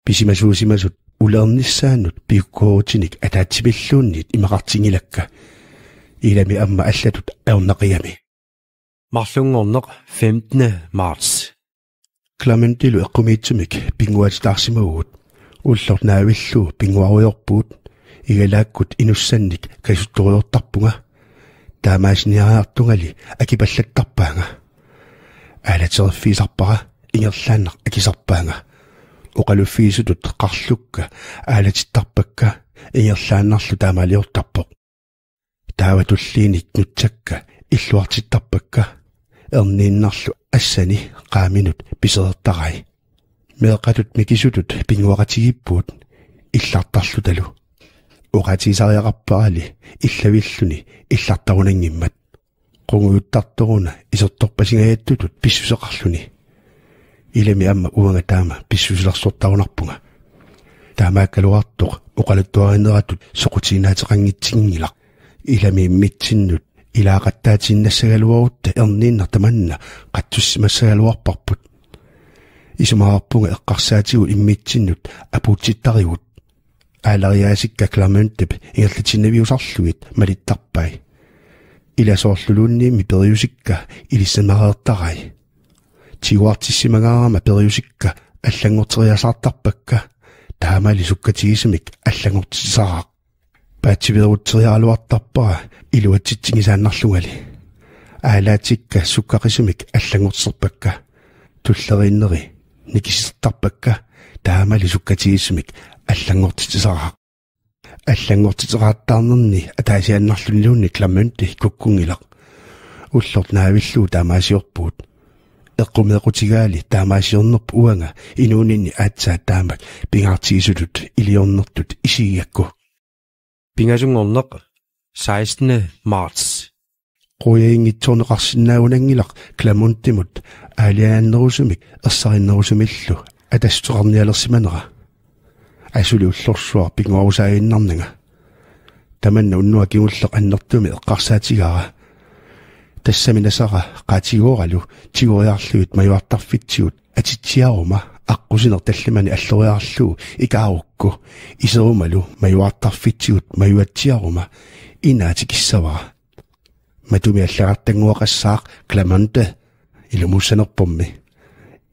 писимасуусимасут улернissaаннут пиккоотиник атаатсивиллууннит имақартингилакка илами амма аллатут аернақиями марлунгорнеқ 15. марts кламентилу эққумиитсумик пингуалитаарсимагуут уллорнаавиллуу пингуаруйорпуут игалааккут инуссанник касутториортарпунга таамаасниаартунгали акипаллаттарпаанга аалатерфисарпара ингерлааннақ акисарпаанга оқалуффиисутут қарлукка аалатиттарпакка ингерлааннарлу таамаалиортарпоқ тааватуллииник нутсакка иллуартиттарпакка ернииннарлу ассани qaamинут писертарай меэqатут микисутут пингуақатигиппуут иллартарлуталу уqatiисариақарпарали иллавиллуни иллартарунангиммат quнгуйуттарторуна исерторпасингаяттутут писсусеқарлуни илами амма уангатаама писсусилерсортарунарпунга таамааккалуартоқ уqалаттуаринератут соқутиинаатеқангитсингилар илами митсиннут إلى قتاتين نسغلوارت إرنين نتمنى قد تسمسغلواربربت исумаарпунга эққарсаатигу иммитсиннут апуутситтаривут аалариаасикка кламентеп ингерлатинавиусарлугит малиттарпай иласоорлулуунниимми периусикка илиссамареэртарай тигуартиссимагаарама периусикка аллангортериасаартарпакка таамали суккатигисмик аллангортисараа паатсивируутсериалуартарпара илуатситсигисааннарлугали аалаатикка суккақисумик аллагуртсерпакка туллериннери никисертарпакка таамали суккатигисумик аллагуртитсисараа аллагуртитерааттаарнерни атаасианнарлунилуунни кламмунти куккунгилақ уллорт наавиллуу таамаасиорпуут эққумеқутигаали таамаасиорнерпу уанга инуунинни аатсаа таамак пингаартигисулут илиорнертут исигиакку пингасунгорнеқ 16. марts қуяингитсуунеқарсинаагунангилақ кламунтимут аалиааннерусумик ерсариннерусумиллу атассуқарниалерсиманера асули уллорсуар пингуарусаагиннарнага таманна уннуа кигуллеқ аннертуми эққарсаатигаара тассаминасара қаатигуоралу тигуриарлугит маюартарфитсигут атитсиарума аққусинер таллимани аллуриарлуу икаарукку исерумалу маюартарфитсигут маюатсиарума инаати киссавара матуми аллагартангуақассаақ кламанте илумуссанерпумми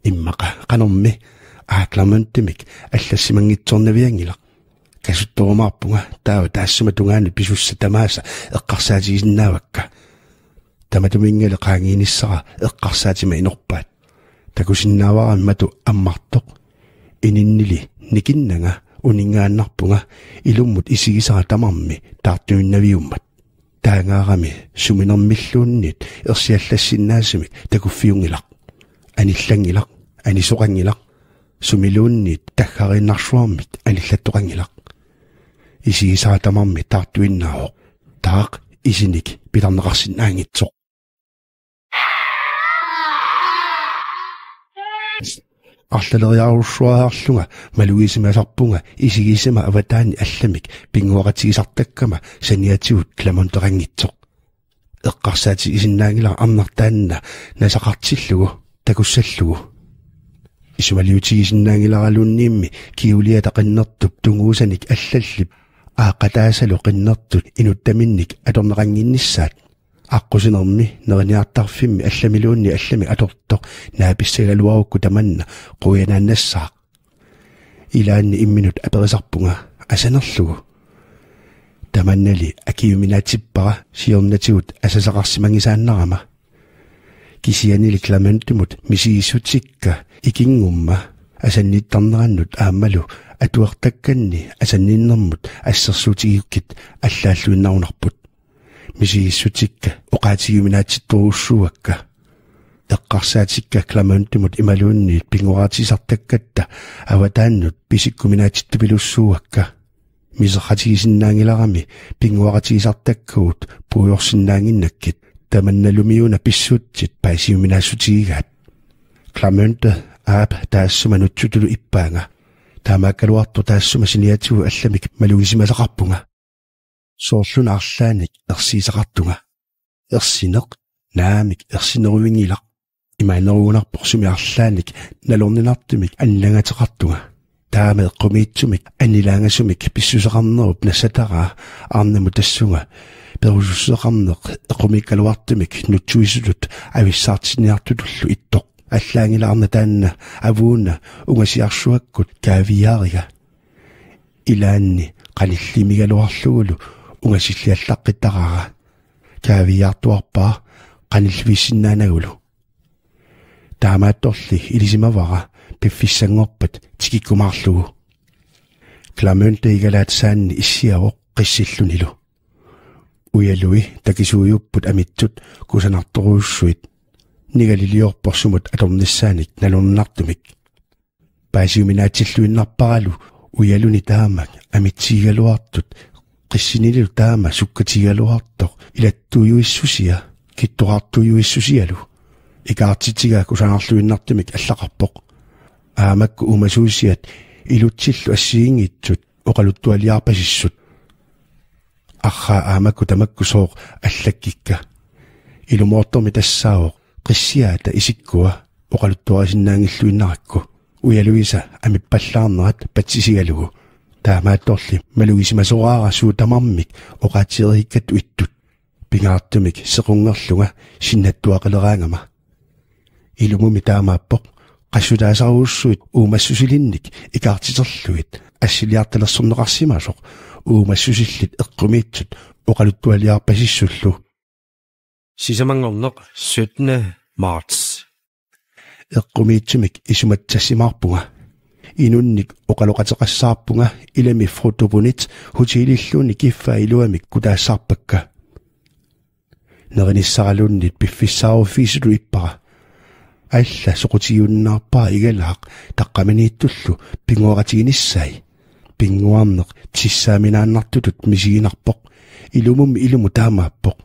иммақа қанерми аа кламантимик аллассимангитсорнавиангила касутторумаарпунга таава таассума тунгаани писусса тамааса эққарсаатигиннаавакка таматумингала қаангиниссара эққарсаатима инорпаат takusinnaavaqa matu ammartoq ininnili nikinnanga uningaannarpunga ilummut isigisara tamarmi taartuinnaviummat таангаарами суминермиллууннит ерсиаллассиннаасимик такуффиунгилақ аниллангилақ анисоқангилақ сумилууннит таггариннарсуармит аниллаттоқангилақ исигисаатамарми таартуиннаавоқ таақ исиник пиларнеқарсинаангитсоқ арлалериарусsuagaарлунga малуисимасарпунга исигисима аватаани алламик пингуақатигисартаккама саниатигут кламонтерангитсоқ эққарсаати исиннаангилар арнартаанна насақартиллугу такуссаллугу исумалиутигисиннаангиларалуунниимми киулия тақиннэртуп тунгуусаник аллаллип аақатаасалу қиннэртут инуттаминник аторнеқангинниссаат аққусинерми нериниартарфимми алламилуунни аллами алорто нааписсагалуарукку таманна қуянааннассаа илаанни имминут аперисарпунга асанерлугу таманнали акиуминаатиппара сиорнатигут асасақарсимангисааннарама кисианили кламентумут мисииссутсикка икингумма асанниттарнераннут ааммалу атуартакканни асанниннэрмут ассерсуутигиккит аллааллуиннарунарпут мисииссутикка оqaатигиминаатиттууссуакка эққарсаатикка кламаунтимут ималуунниит пингураатисартаккатта аватааннут писиккуминаатиттупилуссуакка мисеқатигисиннаангиларами пингуаратигисартаккуут пуйорсиннаангиннаккит таманналумиуна писсуутсит паисиуминаассутигигаат кламаунта аап таассума нутсутулу иппаанга таамааккалуарту таассума синиатигу алламик малугисималеқарпунга соорлунарлааник ерсиисақартунга ерсинеқ наамик ерсинерувингилақ имаанеруугунарпорсуми арлааник налорнинартумик аннагатеқартунга таама эққумиитсумик анилаангасумик писсусеқарнеруп насатараа арнаму тассунга перусусеқарнеқ эққумиккалуартумик нутсуисулут ависсаартиниартутуллу иттоқ аллаангилаарна таанна авуунна унгасиарсуаккут каавиаарига илаанни qalillimigaluarlugulu унгасиллиаллаққиттараа каавиартуарпаа канилвиссиннаанагулу таамаатторли илисимавара пиффиссангорпат тикиккумаарлугу кламюнте игалаатсаанни иссиаво қиссиллунилу уялуи такисууйуппут амитсут кусанарторуусsuit нигалилиорпорсумут аторниссааник налуннартумик паасиуминаатиллуиннарпаралу уялуни таамак амитсиигалуартут qissinilil taama sukkatigaluartoq ilattuuyuissusia kittuqartuuyuissusialu ikaartitigaa kusaangerluinnartimik allaqarpoq ааmakку умасуусиат илутсиллу ассиингитсут оқалуттуалиарпасиссут арха аамакку тамакку сооқ аллаккикка илумоорторми тассаавоқ қиссиаата исиккуа оқалуттуарисиннаангиллуиннаракку уялуиса амиппаллаарнерат патсисигалугу таамаатторли малугисимасораарасуу тамармик оqaатсериккат уиттут пингаартумик секунгерлуга синнаттуақалераангама илумуми таамааппоқ қассулаасаруусsuit уумассусилинник икаартитерлуит ассилиарталерсорнеқарсимаасоқ уумассусиллит эққумиитсут оqaluttualiarpasissullu сисамангорнеқ 17 марц эққумиитсумик исуматсассимаарпуга инунник оқалоқатеқассаарпунга илимиффрутупунит хутиилиллууни киффа илуамик кутаассаарпакка неринissaralunнит пиффиссаару фисилу иппара алла соқутиюннаарпаа игалаақ таққаминииттуллу пингуарatiginissaи пингуарнеқ тиссааминааннартутут мисигинарпоқ илумум илуму таамааппоқ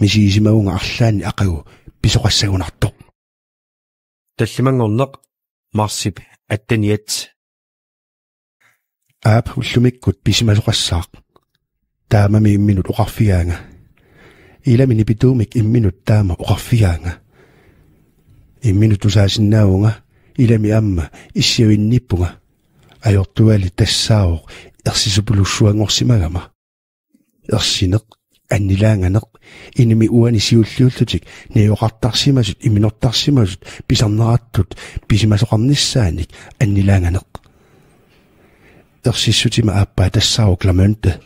мисигисимагунга арлаани ақагу писоқассагунартоқ таллимангорнеқ марсип аттаниат аап уллумиккут писималуқассаақ таамами имминут a иламини питуумик имминут таама оқарфигаанга имминут тусаасиннаавунга илами амма иссиуинниппунга ajortuali tassaaruq ersisupulussuangorsimagama ersineq аннилаанганеқ иними уанисиуллиуллутик ниоқартарсимасут иминортарсимасут писарнераттут писимасоқарниссааник аннилаанганеқ ерсиссутима ааппаа тассаау кламёнте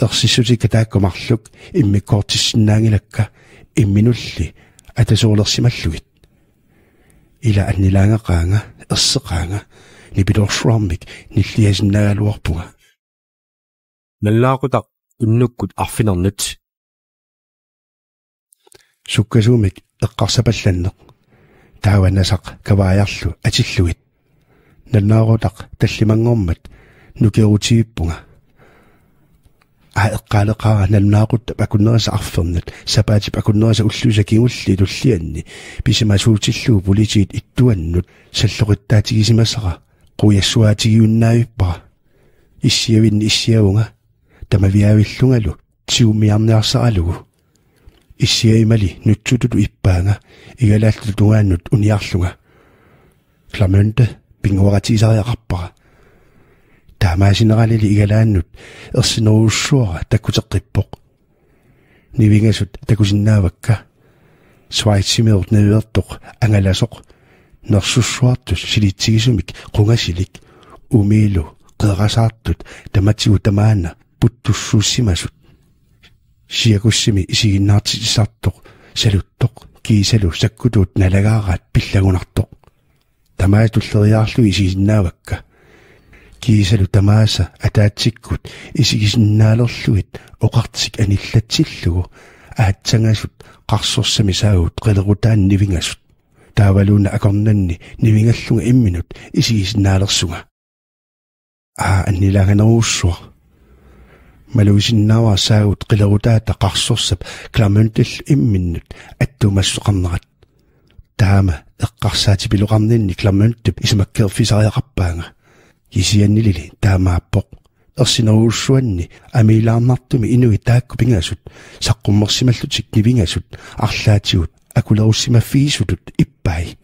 ерсиссутик катааккумарлук иммиккоортиссиннаангилакка имминулли атасуулерсималлугит ила аннилаангеқаанга ерсеқаанга нипилоршуармик ниллиасиннаагалуарпуга наллаақутақ unnukkut arfinernut sukkasuumik eqqarsapallanneq taavanasaq kavaajarlu atilluit nannaaruutaq tallimangormat nukerutiippunga аа эққалеқаа налнаақутта пакуннераса арфернат сапаати пакуннераса уллуса кигулли туллианни писимасуутиллуу политиит иттуаннут саллоқиттаатигисимасара қуяссуаатигиуннаавиппара иссиавинни иссиавунга тамавиавиллунгалу тиумиарниарсаралугу иссиаимали нутсутуту иппаанга игалааллу тугааннут униарлуга кламенте пингуаратисариақарпара таамаасинералили игалааннут ерсинеруссуара таккутеққиппоқ нивингасут такусиннаавакка суайтсимиут невертоқ ангаласоқ нерсуссуартус силитсигисумик қунгасилик умилу қерасаартут таматсигу тамаана puttuffussimasut siakussimi isiginnaartisisartoq saluttoq kiisalu sakkutuut nalagaaraat pillagunartoq tamaatulleriaarlu isiginnaavakka kiisalu tamaasa ataatsikut isigisinnaalersluit oqartik anillatillugu aatsangasut qarsorsami saagut qilerutaan nivingasut таавалууна акорнанни нивингаллунга имминут исигиснааlersuга аа аннилаганеруссуа малуисиннааваасаагут қилерутаата қарсорсап кламунтил имминнут аттумассоқарнерат таама эққарсаати пилуқарнинни кламунтуп исмаккерфисариақарпаанга исианнилили таамааппоқ ерсинеруусsuanни амилаарнартуми инуи тааккупингаасут саққуммерсималлутик нивингаасут арлаатигут акулеруссимаффиисутут иппай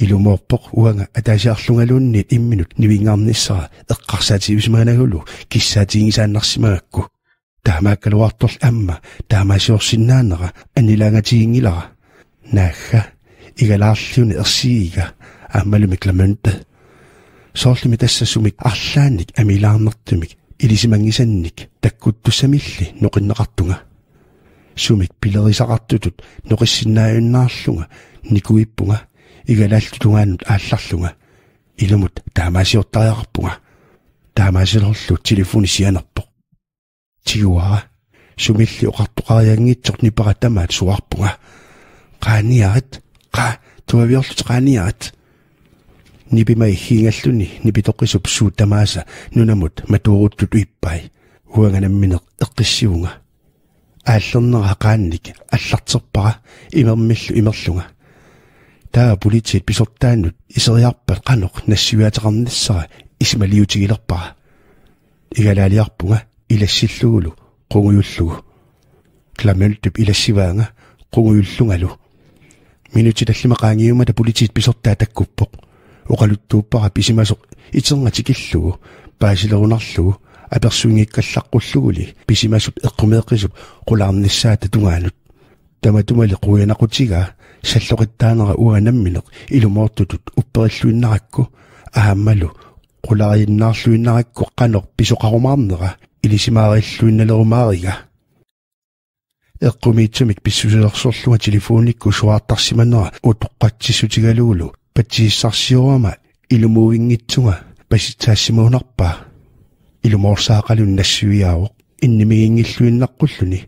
илумоорпоқ уанга атаасиарлунгалууннит имминут нивингаарниссара эққарсаативисмаанагулу киссаатигисааннарсимагакку таамааккалуарторл амма таамаасиорсиннаанера анилагатигингилара наахха игалаарлуни ерсиига аммалуми кламанта соорлими тассасумик арлаанник амилаарнертумик илисимангисанник таккуттусамилли ноқиннеқартунга сумик пилерисақартутут ноқиссиннааюннаарлунга никуиппунга игалаалтугаан аалларлунга илумут таамаасиуттариарпунга таамаасилерлу телефони сианерпо тигуара сумилли оқартуқариангитсор нипара тамаат суарпунга қааниарат қа туавиорлут қааниарат нипимай хингаллуни нипитоққисуп суу тамааса нунамут матууруттут уиппай уанганамминеқ эққиссивунга ааллернера қаанник аллартерпара имермиллу имерлунга таа политиит писортааннут исериарпа канок нассуаатеқарниссара исмалиутигилерпара игалаалиарпунга илассиллугулу қунгуйуллугу кламелтип илассиваанга қунгуйуллунгалу минутилаллимақаангиумата политиит писортаа таккуппоқ оқалуттууппара писимасоқ итернатикиллугу паасилерунарлугу аперсуингиккаллаққуллугули писимасут эққумеэққисуп қулаарниссаата тунгаанут таматумали қуянақутигаа саллоқиттаанера уанамминеқ илумоортутут уппериллуиннаракку ааммалу qulaariinnaarluinnarakku qanor pisoqarumаарnera илисимаарииллуинналерумаарига эққумиитсумик писсусерсорлуга телефоникку суаартарсиманера утоққатсиссутигалуулу патсииссарсиорама илумуингитсуга паситсаассимуунарпаа илумоорсаақалун нассуиаавоқ иннимигингиллуиннаққуллуни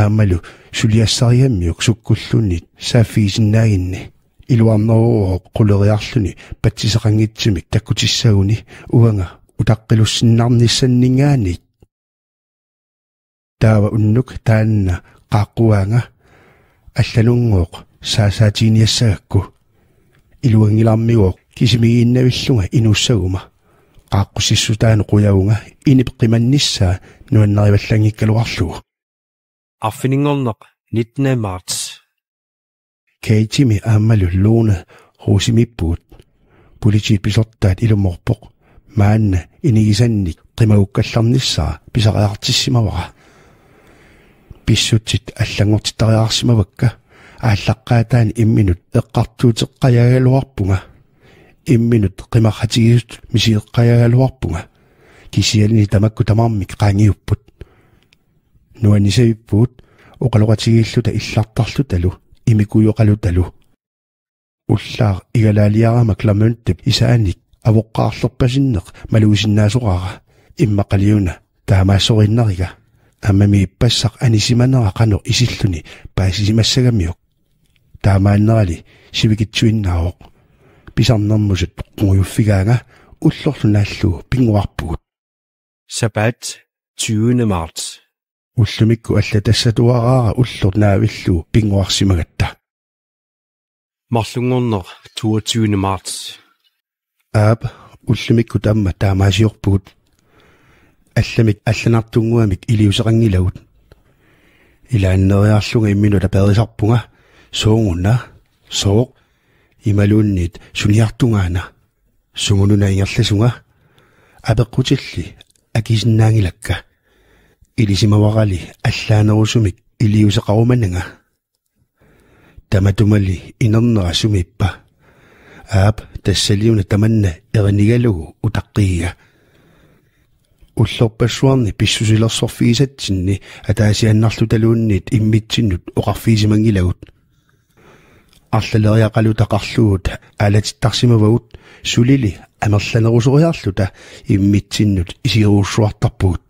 аамалу сулиассариамми уксуккуллунни сааффиисиннаагинни илуарнеруоро quleriarluni патсисеқангитсимик таккутиссагуни уанга утаққилуссиннарниссаннингааник таава уннук таанна қаақкуаанга алланунгооқ саасаатиниассагакку илуангилармигооқ кисимигииннавиллунга инуссагума qaaqqussisutaanu quyagunga inip qimannissaa nuannarimallangikkaluarlugu арфинингорнеқ 19. марts кейтими ааммалуллууна русимиппуут политиит писортаат илуморпоқ маанна инигисанник қимауккалларниссаа писариартиссимавара писсутсит аллангортитариаарсимавакка ааллаққаатаани имминут эққартуутеққаягалуарпунга имминут қимархатигиут мисиэққаягалуарпунга кисиалини тамакку тамаармик қаангиуппут нуанисавиппуут оқалоқатигииллута иллартарлуталу имикуйоқалуталу уллаар игалаалиарама кламунтип исааник авоққаарлерпасиннеқ малуисиннаасоқара иммақалиуна таамаассориннарига аммами иппассақ анисиманера қано исиллуни паасисимассагамиуқ таамааннерали сивикитсуиннаавоқ писарнэрмусут қуйуффигаанга уллорлунааллуу пингуарпугут сабат 20. март уллумикку алла тассатуараа уллорнаавиллу пингуарсимагатта марлунгорнер 22 март аап уллумикку тамма таамаасиорпугут алламик алланартунгуамик илиусерангилагут илааннериарлунга иммину тапаерисарпунга суунгунна соо ималууннит суниартунгаана сунгунуна ингерласунга апеккутилли акисиннаангилакка илисимаварали аллаанерусумик илиусеқаруманага таматумали инернерасумиппа аап тассалиуна таманна эринигалугу утаққига уллорпассуарни писсусилерсорфиисатсинни атаасианнарлуталуунниит иммитсиннут оқарфиисимангилагут арлалериақалутақарлугут алатиттарсимавагут сулили амерланерусориарлута иммитсиннут исируссуартарпугут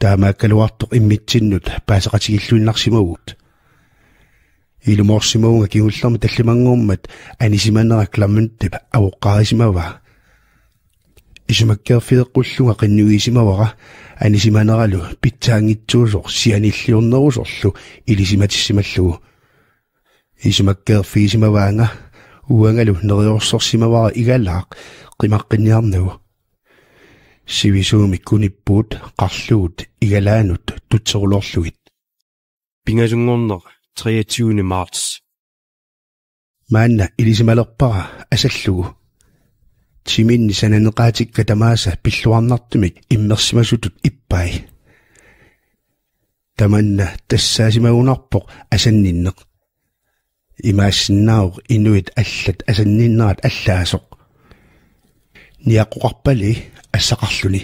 таамааккалуартоқ иммитсиннут паасақатигиллуиннарсимагут илумоорсимагунга кигуллерми таллимангууммат анисиманеракламмунтипа авоққарисимава исмаккерфидеққуллунга қиннугисимавара анисиманералу питсаангитсуусоқ сианиллиорнерусорлу илисиматиссималлугу исмаккерфисимаваанга уангалу нериорсорсимавара игалаақ қимаққинниарнагу сивисуумик куниппуут қарлуут игалаанут тутсерулорлугит пингасунгорнеқ 23. марts маанна илисималерпара асаллугу тиминни сананеқаатикка тамааса пиллуарнартумик иммерсимасутут иппай таманна тассаасимагунарпоқ асанниннеқ имаассиннаауқ инуит аллат асанниннерат аллаасоқ ниаққуқарпали ассақарлүни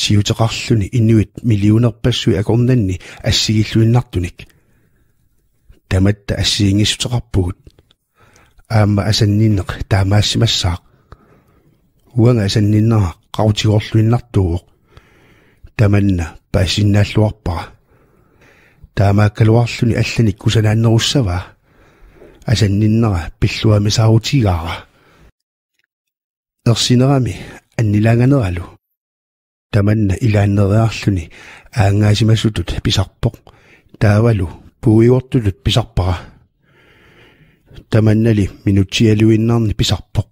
сиутеқарлүни иннуит миллионерпассуи акорнанни ассигиллуиннартуник таматта ассиингиссутеқарпугут аама асаннинеқ таамаассимассаақ уанга асанниннера қарутигоорлуиннартууоқ таманна паассиннааллуарпара таамааккалуарлүни алланик кусанааннеруссаваа асанниннера пиллуамисаарутигаара ерсинерами аннилаганералу таманна илааннериарлүни аангаасимасутут писарпоқ таавалу пуиуортулут писарпара таманнали минутсиалуиннарни писарпоқ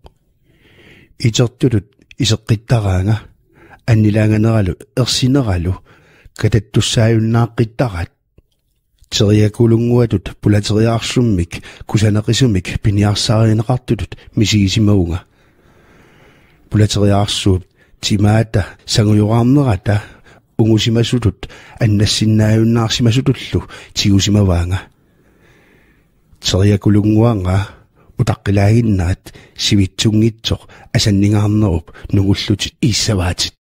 итертулут исеққиттараанга аннилаганералу ерсинералу кататтуссааюннааққиттараат териакулунгуатут пулатериаарсуммик кусанеқисумик пиниарсааринеқартутут мисигисимауга пулатериаарсуут тимаата сангуйораарнерата унгусимасутут аннассиннааюннаарсимасутуллу тигусимаваанга териакулунгуанга утаққилаагиннаат сивитсунгитсоқ асаннингаарнеруп нугуллутит иссаваатит